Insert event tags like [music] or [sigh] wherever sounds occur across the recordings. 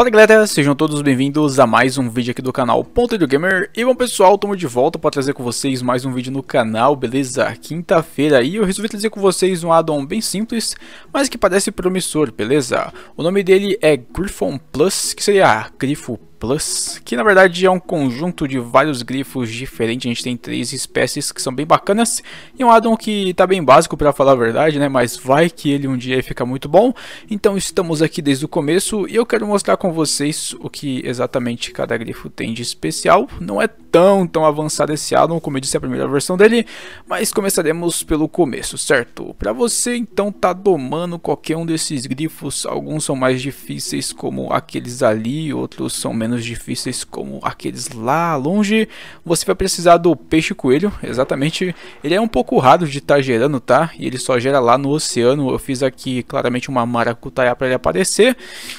Fala galera, sejam todos bem-vindos a mais um vídeo aqui do canal Ponto do Gamer E bom pessoal, estamos de volta para trazer com vocês mais um vídeo no canal, beleza? Quinta-feira e eu resolvi trazer com vocês um addon bem simples, mas que parece promissor, beleza? O nome dele é Griffon Plus, que seria Grifo Plus, que na verdade é um conjunto de vários grifos diferentes. A gente tem três espécies que são bem bacanas e um addon que tá bem básico para falar a verdade, né? Mas vai que ele um dia fica muito bom. Então estamos aqui desde o começo e eu quero mostrar com vocês o que exatamente cada grifo tem de especial. Não é tão tão avançado esse addon, como eu disse, é a primeira versão dele, mas começaremos pelo começo, certo? Para você então tá domando qualquer um desses grifos, alguns são mais difíceis como aqueles ali, outros são menos menos difíceis como aqueles lá longe, você vai precisar do peixe coelho, exatamente. Ele é um pouco raro de estar tá gerando, tá? E ele só gera lá no oceano. Eu fiz aqui claramente uma maracutaia para ele aparecer.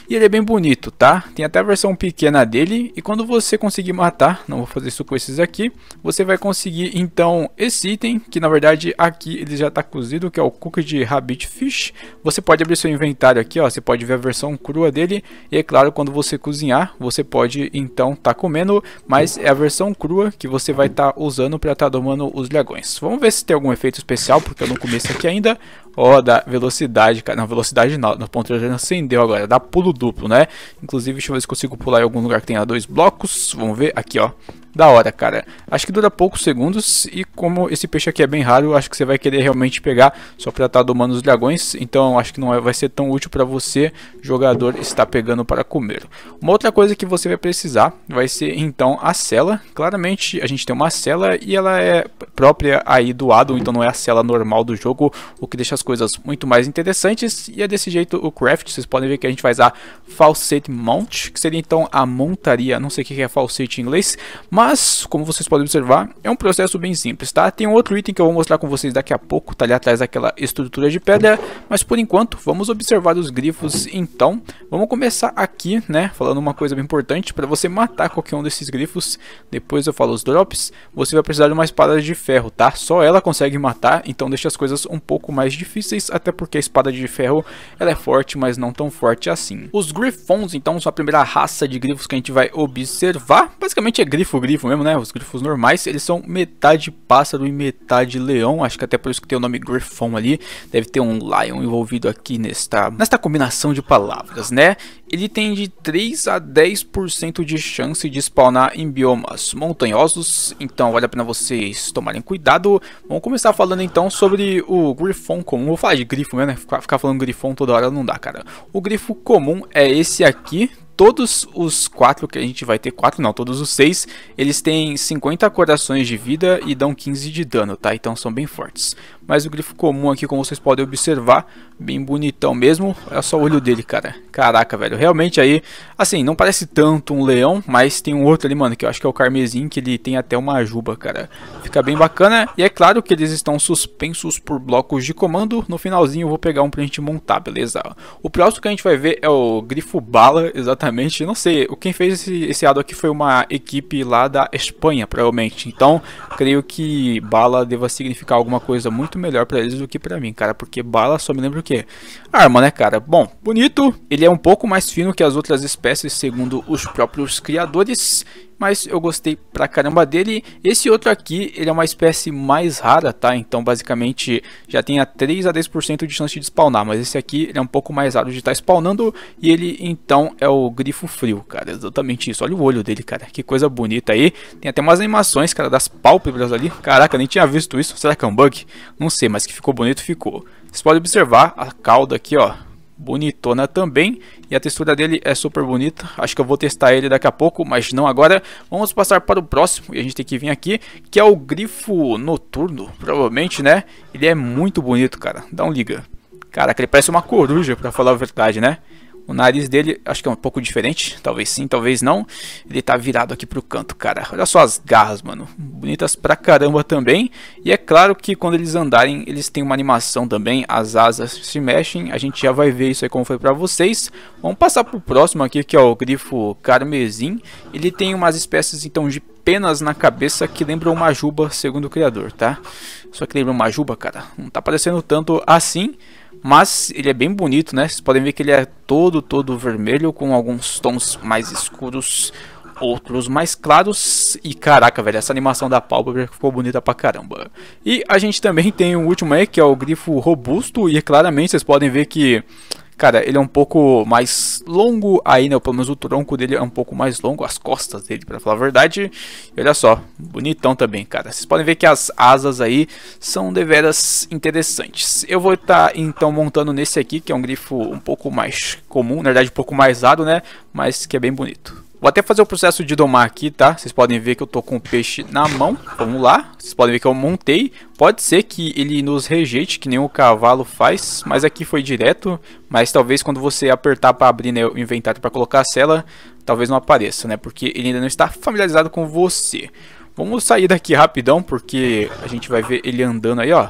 E ele é bem bonito, tá? Tem até a versão pequena dele. E quando você conseguir matar, não vou fazer isso com esses aqui, você vai conseguir então esse item, que na verdade aqui ele já está cozido, que é o cookie de rabbit fish. Você pode abrir seu inventário aqui, ó. Você pode ver a versão crua dele. E é claro, quando você cozinhar, você pode pode então estar tá comendo, mas é a versão crua que você vai estar tá usando para estar tá domando os dragões. Vamos ver se tem algum efeito especial, porque eu não comi isso aqui ainda. Ó, oh, da velocidade, cara. Não, velocidade não. No ponto já acendeu agora. Dá pulo duplo, né? Inclusive, deixa eu ver se consigo pular em algum lugar que tenha dois blocos. Vamos ver. Aqui, ó da hora, cara. Acho que dura poucos segundos e como esse peixe aqui é bem raro, acho que você vai querer realmente pegar só para estar tá domando os dragões, então acho que não é, vai ser tão útil para você, jogador, estar pegando para comer. Uma outra coisa que você vai precisar vai ser então a cela. Claramente a gente tem uma cela e ela é própria aí do addon, então não é a cela normal do jogo, o que deixa as coisas muito mais interessantes e é desse jeito o craft, vocês podem ver que a gente faz a falsete mount, que seria então a montaria, não sei o que é falsete em inglês, mas mas, como vocês podem observar, é um processo bem simples, tá? Tem outro item que eu vou mostrar com vocês daqui a pouco, tá ali atrás daquela estrutura de pedra, mas por enquanto, vamos observar os grifos então. Vamos começar aqui, né, falando uma coisa bem importante, para você matar qualquer um desses grifos, depois eu falo os drops, você vai precisar de uma espada de ferro, tá? Só ela consegue matar, então deixa as coisas um pouco mais difíceis, até porque a espada de ferro, ela é forte, mas não tão forte assim. Os grifons então, são a primeira raça de grifos que a gente vai observar, basicamente é grifo, grifo mesmo, né? Os grifos normais, eles são metade pássaro e metade leão. Acho que até por isso que tem o nome grifão ali. Deve ter um lion envolvido aqui nesta, nesta combinação de palavras, né? Ele tem de 3 a 10% de chance de spawnar em biomas montanhosos. Então vale a pena vocês tomarem cuidado. Vamos começar falando então sobre o grifão comum. Vou falar de grifo mesmo, né? Ficar, ficar falando grifão toda hora não dá, cara. O grifo comum é esse aqui, todos os quatro que a gente vai ter, quatro não, todos os seis, eles têm 50 corações de vida e dão 15 de dano, tá? Então são bem fortes. Mas o grifo comum aqui, como vocês podem observar, bem bonitão mesmo. Olha é só o olho dele, cara. Caraca, velho. Realmente aí, assim, não parece tanto um leão, mas tem um outro ali, mano, que eu acho que é o carmesim, que ele tem até uma juba, cara. Fica bem bacana. E é claro que eles estão suspensos por blocos de comando. No finalzinho eu vou pegar um pra gente montar, beleza? O próximo que a gente vai ver é o grifo bala, [laughs] exatamente. Não sei, quem fez esse, esse ado aqui foi uma equipe lá da Espanha, provavelmente. Então, creio que bala deva significar alguma coisa muito melhor para eles do que para mim, cara, porque bala só me lembra o quê? Arma, né, cara? Bom, bonito. Ele é um pouco mais fino que as outras espécies, segundo os próprios criadores, mas eu gostei pra caramba dele. Esse outro aqui, ele é uma espécie mais rara, tá? Então basicamente já tem a 3 a 10% de chance de spawnar, mas esse aqui ele é um pouco mais raro de estar tá spawnando e ele então é o grifo frio, cara, é exatamente isso. Olha o olho dele, cara, que coisa bonita aí. Tem até umas animações, cara, das pálpebras ali. Caraca, nem tinha visto isso. Será que é um bug? Não sei, mas que ficou bonito, ficou. Vocês podem observar a cauda aqui, ó bonitona também. E a textura dele é super bonita. Acho que eu vou testar ele daqui a pouco, mas não agora. Vamos passar para o próximo. E a gente tem que vir aqui, que é o grifo noturno, provavelmente, né? Ele é muito bonito, cara. Dá um liga. Cara, ele parece uma coruja, para falar a verdade, né? O nariz dele, acho que é um pouco diferente. Talvez sim, talvez não. Ele tá virado aqui pro canto, cara. Olha só as garras, mano. Bonitas pra caramba também. E é claro que quando eles andarem, eles têm uma animação também. As asas se mexem. A gente já vai ver isso aí como foi pra vocês. Vamos passar pro próximo aqui, que é o grifo carmesim. Ele tem umas espécies, então, de penas na cabeça que lembram uma juba, segundo o criador, tá? Só que lembra uma juba, cara. Não tá parecendo tanto assim. Mas ele é bem bonito, né? Vocês podem ver que ele é todo, todo vermelho, com alguns tons mais escuros, outros mais claros. E caraca, velho, essa animação da pálpebra ficou bonita pra caramba. E a gente também tem o último aí, que é o grifo robusto. E claramente vocês podem ver que Cara, ele é um pouco mais longo aí, né? Pelo menos o tronco dele é um pouco mais longo, as costas dele, para falar a verdade. E olha só, bonitão também, cara. Vocês podem ver que as asas aí são deveras interessantes. Eu vou estar, tá, então, montando nesse aqui, que é um grifo um pouco mais comum, na verdade um pouco mais ado, né? Mas que é bem bonito. Vou até fazer o processo de domar aqui, tá? Vocês podem ver que eu tô com o peixe na mão. Vamos lá. Vocês podem ver que eu montei. Pode ser que ele nos rejeite, que nem o cavalo faz. Mas aqui foi direto. Mas talvez quando você apertar para abrir né, o inventário para colocar a cela, talvez não apareça, né? Porque ele ainda não está familiarizado com você. Vamos sair daqui rapidão, porque a gente vai ver ele andando aí, ó.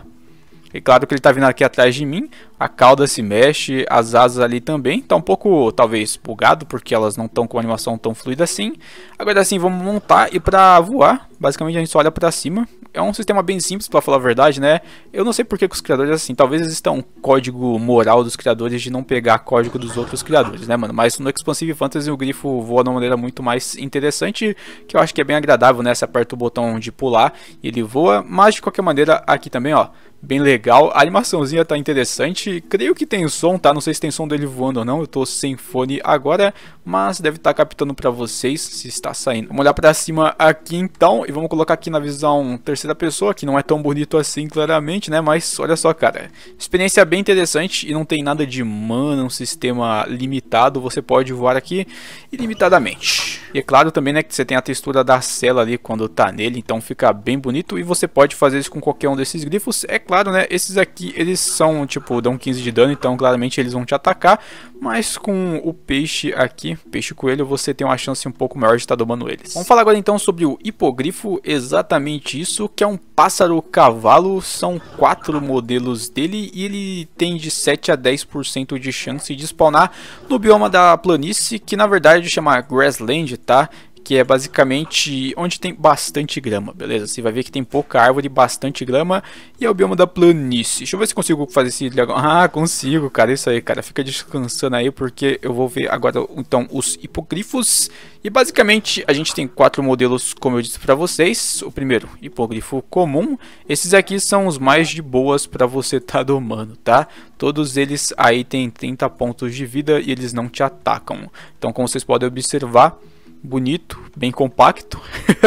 E claro que ele está vindo aqui atrás de mim, a cauda se mexe, as asas ali também, tá um pouco, talvez, bugado, porque elas não estão com animação tão fluida assim. Agora sim, vamos montar e para voar, basicamente a gente só olha para cima. É um sistema bem simples, para falar a verdade, né? Eu não sei porque que os criadores assim, talvez exista um código moral dos criadores de não pegar código dos outros criadores, né, mano? Mas no Expansive Fantasy o grifo voa de uma maneira muito mais interessante, que eu acho que é bem agradável, né? Você aperta o botão de pular e ele voa, mas de qualquer maneira, aqui também, ó, bem legal. A animaçãozinha tá interessante. Creio que tem som, tá? Não sei se tem som dele voando ou não. Eu tô sem fone agora, mas deve estar tá captando pra vocês se está saindo. Vamos olhar pra cima aqui então e vamos colocar aqui na visão terceira pessoa, que não é tão bonito assim claramente, né? Mas olha só, cara. Experiência bem interessante e não tem nada de mana, um sistema limitado. Você pode voar aqui ilimitadamente. E é claro também, né, que você tem a textura da cela ali quando tá nele, então fica bem bonito e você pode fazer isso com qualquer um desses grifos. É claro, né, esses aqui, eles são, tipo, dão 15 de dano, então claramente eles vão te atacar. Mas com o peixe aqui, peixe coelho, você tem uma chance um pouco maior de estar domando eles. Vamos falar agora então sobre o hipogrifo, exatamente isso, que é um pássaro cavalo. São quatro modelos dele e ele tem de 7 a 10% de chance de spawnar no bioma da planície, que na verdade chama Grassland, tá? que é basicamente onde tem bastante grama, beleza? Você vai ver que tem pouca árvore, bastante grama e é o bioma da planície. Deixa eu ver se consigo fazer esse dragão. [laughs] Ah, consigo, cara, isso aí, cara. Fica descansando aí porque eu vou ver agora, então, os hipogrifos. E basicamente a gente tem quatro modelos, como eu disse pra vocês. O primeiro, hipogrifo comum. Esses aqui são os mais de boas pra você tá [laughs] domando, tá? Todos eles aí têm 30 pontos de vida e eles não te atacam. Então, como vocês podem observar bonito, bem compacto.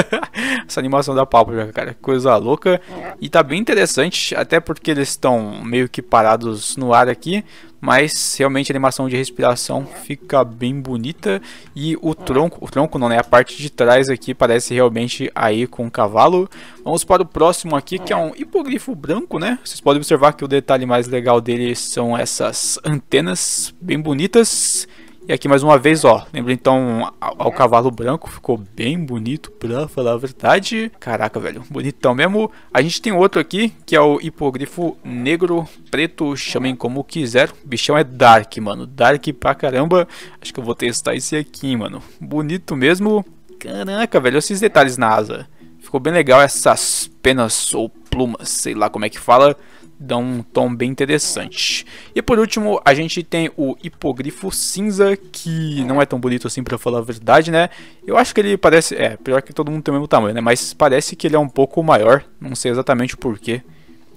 [laughs] Essa animação da pálpebra, cara, coisa louca. E tá bem interessante, até porque eles estão meio que parados no ar aqui, mas realmente a animação de respiração fica bem bonita e o tronco, o tronco não, né, a parte de trás aqui parece realmente aí com o cavalo. Vamos para o próximo aqui, que é um hipogrifo branco, né? Vocês podem observar que o detalhe mais legal dele são essas antenas bem bonitas. E aqui mais uma vez, ó, lembra então ao, cavalo branco, ficou bem bonito pra falar a verdade. Caraca, velho, bonitão mesmo. A gente tem outro aqui, que é o hipogrifo negro, preto, chamem como quiser. O bichão é dark, mano, dark pra caramba. Acho que eu vou testar esse aqui, mano. Bonito mesmo. Caraca, velho, esses detalhes na asa. Ficou bem legal essas penas ou plumas, sei lá como é que fala dão um tom bem interessante. E por último, a gente tem o hipogrifo cinza, que não é tão bonito assim para falar a verdade, né? Eu acho que ele parece, é, pior que todo mundo tem o mesmo tamanho, né? Mas parece que ele é um pouco maior, não sei exatamente porquê.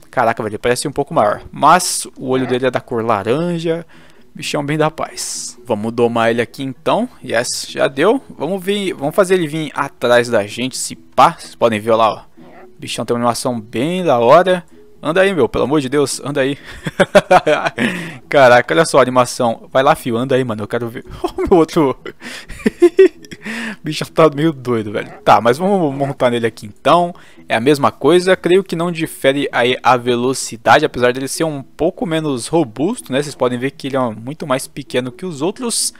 Caraca, velho, ele parece um pouco maior. Mas o olho dele é da cor laranja, bichão bem da paz. Vamos domar ele aqui então. Yes, já deu. Vamos vir, vamos fazer ele vir atrás da gente, se pá. Vocês podem ver lá, ó. O bichão tem uma animação bem da hora. Anda aí, meu, pelo amor de Deus, anda aí. [laughs] Caraca, olha só a animação. Vai lá, fio, anda aí, mano. Eu quero ver. [laughs] o oh, meu outro bicho tá meio doido, velho. Tá, mas vamos montar nele aqui então. É a mesma coisa, creio que não difere aí a velocidade, apesar dele ser um pouco menos robusto, né? Vocês podem ver que ele é muito mais pequeno que os outros,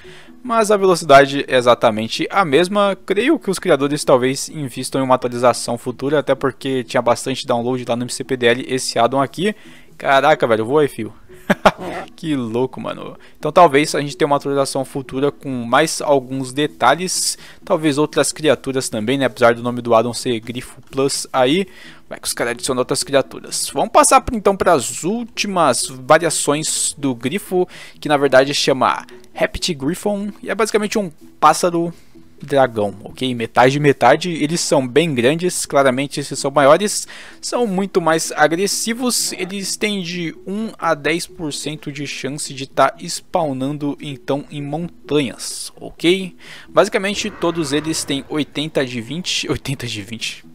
mas a velocidade é exatamente a mesma. Creio que os criadores talvez invistam em uma atualização futura, até porque tinha bastante download lá no MCPDL esse addon aqui. Caraca, velho, voa aí, fio. [laughs] que louco, mano. Então talvez a gente tenha uma atualização futura com mais alguns detalhes. Talvez outras criaturas também, né? Apesar do nome do Adam ser Grifo Plus aí. Vai que os caras adicionam outras criaturas. Vamos passar então para as últimas variações do Grifo. Que na verdade chama Rapid Griffon. E é basicamente um pássaro dragão, ok? Metade de metade, eles são bem grandes, claramente esses são maiores, são muito mais agressivos, eles têm de 1 a 10% de chance de estar tá spawnando então em montanhas, ok? Basicamente todos eles têm 80 de 20, 80 [laughs] de 20,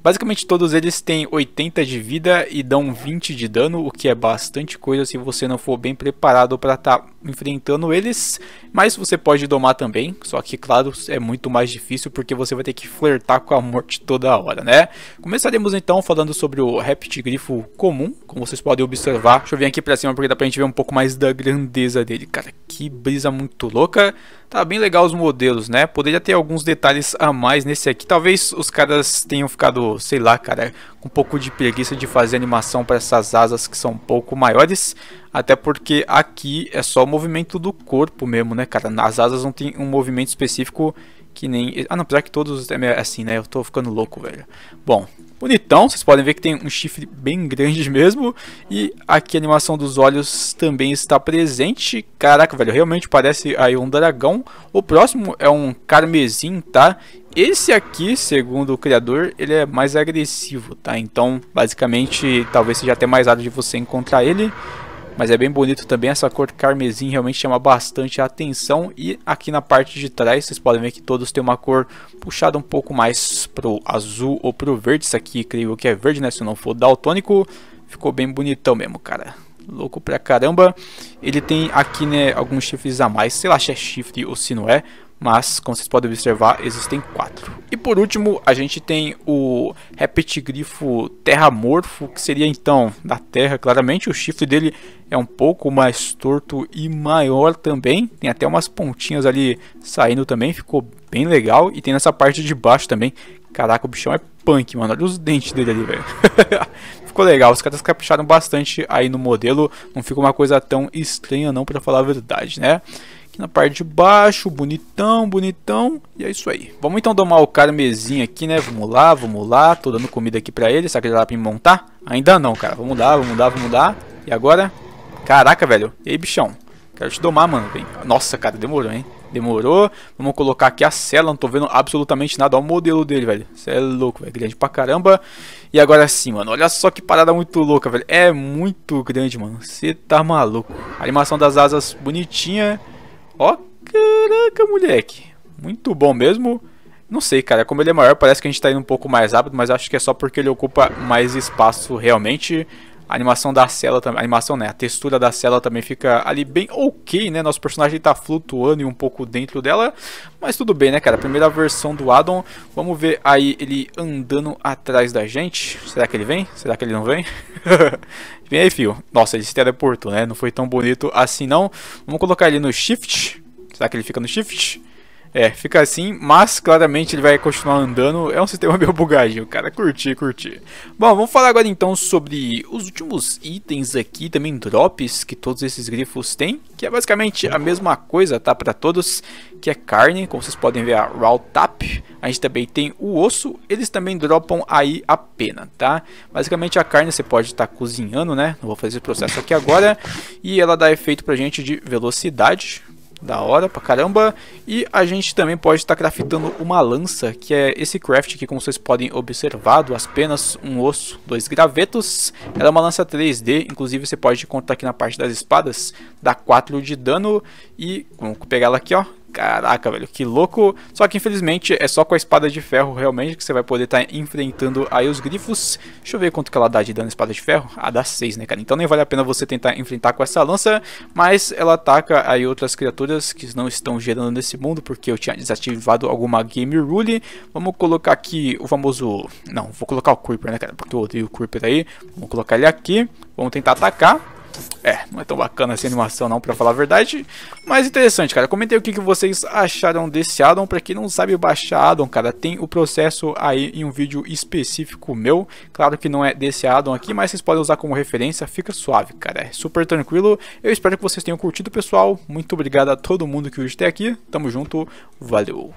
Basicamente todos eles têm 80 de vida e dão 20 de dano, o que é bastante coisa se você não for bem preparado para estar tá enfrentando eles, mas você pode domar também, só que claro, é muito mais difícil porque você vai ter que flertar com a morte toda hora, né? Começaremos então falando sobre o reptigrifo comum, como vocês podem observar. Deixa eu vir aqui pra cima porque dá pra gente ver um pouco mais da grandeza dele, cara. Que brisa muito louca. Tá bem legal os modelos, né? Poderia ter alguns detalhes a mais nesse aqui. Talvez os caras tenham ficado, sei lá, cara, com um pouco de preguiça de fazer animação para essas asas que são um pouco maiores. Até porque aqui é só o movimento do corpo mesmo, né, cara? Nas asas não tem um movimento específico que nem. Ah, não, apesar que todos é assim, né? Eu tô ficando louco, velho. Bom, bonitão. Vocês podem ver que tem um chifre bem grande [laughs] mesmo. E aqui a animação dos olhos também está presente. Caraca, velho, realmente parece aí um dragão. O próximo é um carmesim, tá? Esse aqui, segundo o criador, ele é mais agressivo, tá? Então, basicamente, talvez seja até mais árdua de você encontrar ele mas é bem bonito também, essa cor carmesim realmente chama bastante a atenção e aqui na parte de trás vocês podem ver que todos têm uma cor puxada um pouco mais pro azul ou pro verde, isso aqui creio que é verde né, se não for daltônico, ficou bem bonitão mesmo cara louco pra caramba. Ele tem aqui, né, alguns chifres a mais, sei lá se é chifre ou se não é, mas como vocês podem observar, existem quatro. E por último, a gente tem o repetigrifo terramorfo, que seria então da terra, claramente. O chifre dele é um pouco mais torto e maior também. Tem até umas pontinhas ali saindo também, ficou bem legal. E tem nessa parte de baixo também. Caraca, o bichão é punk, mano. Olha os dentes dele ali, velho. [laughs] ficou legal. Os caras capricharam bastante aí no modelo. Não fica uma coisa tão estranha não, pra falar a verdade, né? Aqui na parte de baixo, bonitão, bonitão. E é isso aí. Vamos então domar o carmesim aqui, né? Vamos lá, vamos lá. Tô dando comida aqui pra ele. Será que já dá pra me montar? Ainda não, cara. Vamos lá, vamos lá, vamos lá, E agora? Caraca, velho. E aí, bichão? Quero te domar, mano. Vem. Nossa, cara, demorou, hein? Demorou. Vamos colocar aqui a cela. Não tô vendo absolutamente nada. Olha o modelo dele, velho. Você é louco, velho. Grande pra caramba. E agora sim, mano. Olha só que parada muito louca, velho. É muito grande, mano. Você tá maluco. A animação das asas bonitinha. Ó, caraca, moleque. Muito bom mesmo. Não sei, cara. Como ele é maior, parece que a gente tá indo um pouco mais rápido, mas acho que é só porque ele ocupa mais espaço realmente. A animação da cela também. animação, né? A textura da cela também fica ali bem ok, né? Nosso personagem tá flutuando e um pouco dentro dela. Mas tudo bem, né, cara? Primeira versão do addon. Vamos ver aí ele andando atrás da gente. Será que ele vem? Será que ele não vem? [laughs] vem aí, fio. Nossa, ele se teleportou, né? Não foi tão bonito assim, não. Vamos colocar ele no shift. Será que ele fica no shift? É, fica assim, mas claramente ele vai continuar andando. É um sistema [laughs] meio bugadinho, cara. Curti, curti. Bom, vamos falar agora então sobre os últimos itens aqui, também drops que todos esses grifos têm, que é basicamente a mesma coisa, tá? Para todos, que é carne, como vocês podem ver, a Raw Tap. A gente também tem o osso, eles também dropam aí a pena, tá? Basicamente a carne você pode estar tá cozinhando, né? Não vou fazer esse processo aqui agora. E ela dá efeito pra gente de velocidade, da hora pra caramba. E a gente também pode estar tá craftando uma lança, que é esse craft aqui, como vocês podem observar, duas penas, um osso, dois gravetos. Ela é uma lança 3D, inclusive você pode contar aqui na parte das espadas, dá 4 de dano. E vamos pegar ela aqui, ó, caraca, velho, que louco. Só que infelizmente é só com a espada de ferro realmente que você vai poder estar tá enfrentando aí os grifos. Deixa eu ver quanto que ela dá de dano a espada de ferro. Ah, dá 6, né, cara? Então nem vale a pena você tentar enfrentar com essa lança, mas ela ataca aí outras criaturas que não estão gerando nesse mundo, porque eu tinha desativado alguma game rule. Vamos colocar aqui o famoso... Não, vou colocar o Creeper, né, cara? Porque eu odeio o Creeper aí. Vamos colocar ele aqui. Vamos tentar atacar. É, não é tão bacana essa animação não, pra falar a verdade. Mas interessante, cara. Comentei o que, que vocês acharam desse addon. Pra quem não sabe baixar addon, cara, tem o processo aí em um vídeo específico meu. Claro que não é desse addon aqui, mas vocês podem usar como referência. Fica suave, cara. É super tranquilo. Eu espero que vocês tenham curtido, pessoal. Muito obrigado a todo mundo que hoje até tá aqui. Tamo junto. Valeu.